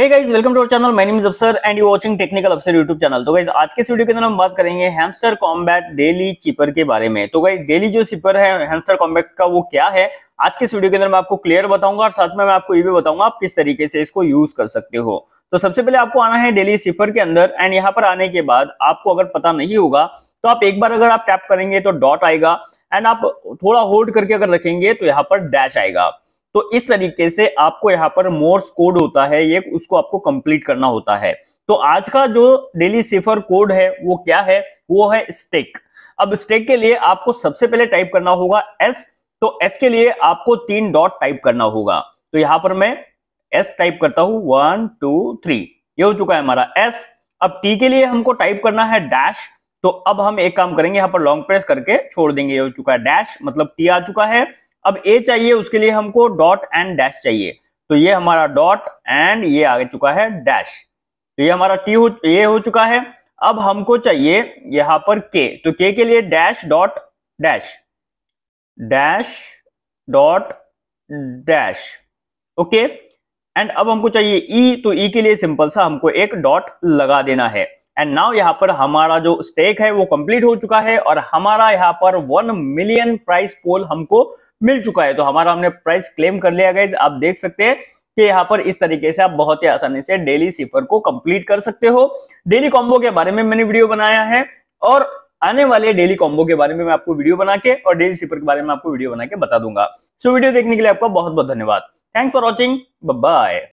hey guys welcome to our channel my name is Afsar and you watching technical Afsar YouTube channel तो guys आज के इस video के अंदर हम बात करेंगे हैमस्टर कॉम्बैट डेली चिपर के बारे में तो गाइस डेली जो चिपर है हैमस्टर कॉम्बैट का वो क्या है आज के इस वीडियो के अंदर मैं आपको क्लियर बताऊंगा और साथ में मैं आपको ये भी बताऊंगा आप किस तरीके से इसको यूज कर सकते हो तो सबसे पहले आपको आना है डेली सिफर के अंदर एंड यहाँ पर आने के बाद आपको अगर पता नहीं होगा तो आप एक बार अगर आप टैप करेंगे तो डॉट आएगा एंड आप थोड़ा होल्ड करके अगर रखेंगे तो यहाँ पर डैश आएगा तो इस तरीके से आपको यहाँ पर मोर्स कोड होता है ये उसको आपको कंप्लीट करना होता है तो आज का जो डेली सिफर कोड है वो क्या है वो है स्टेक अब स्टेक के लिए आपको सबसे पहले टाइप करना होगा एस तो एस के लिए आपको तीन डॉट टाइप करना होगा तो यहां पर मैं एस टाइप करता हूं वन टू थ्री ये हो चुका है हमारा एस अब टी के लिए हमको टाइप करना है डैश तो अब हम एक काम करेंगे यहां पर लॉन्ग प्रेस करके छोड़ देंगे ये हो चुका है डैश मतलब टी आ चुका है अब ए चाहिए उसके लिए हमको डॉट एंड डैश चाहिए तो ये हमारा डॉट एंड ये आ चुका है डैश तो ये हमारा टी हो ये हो चुका है अब हमको चाहिए यहां पर के तो के के लिए dash dot dash dash dot dash okay and अब हमको चाहिए ई e, तो ई e के लिए सिंपल सा हमको एक डॉट लगा देना है एंड नाउ यहाँ पर हमारा जो स्टेक है वो कंप्लीट हो चुका है और हमारा यहाँ पर वन मिलियन प्राइस पोल हमको मिल चुका है तो हमारा हमने प्राइस क्लेम कर लिया गाइज आप देख सकते हैं कि यहाँ पर इस तरीके से आप बहुत ही आसानी से डेली सिफर को कंप्लीट कर सकते हो डेली कॉम्बो के बारे में मैंने वीडियो बनाया है और आने वाले डेली कॉम्बो के बारे में मैं आपको वीडियो बना के और डेली सिफर के बारे में आपको वीडियो बना के बता दूंगा सो so, वीडियो देखने के लिए आपका बहुत बहुत धन्यवाद थैंक्स फॉर वॉचिंग बाय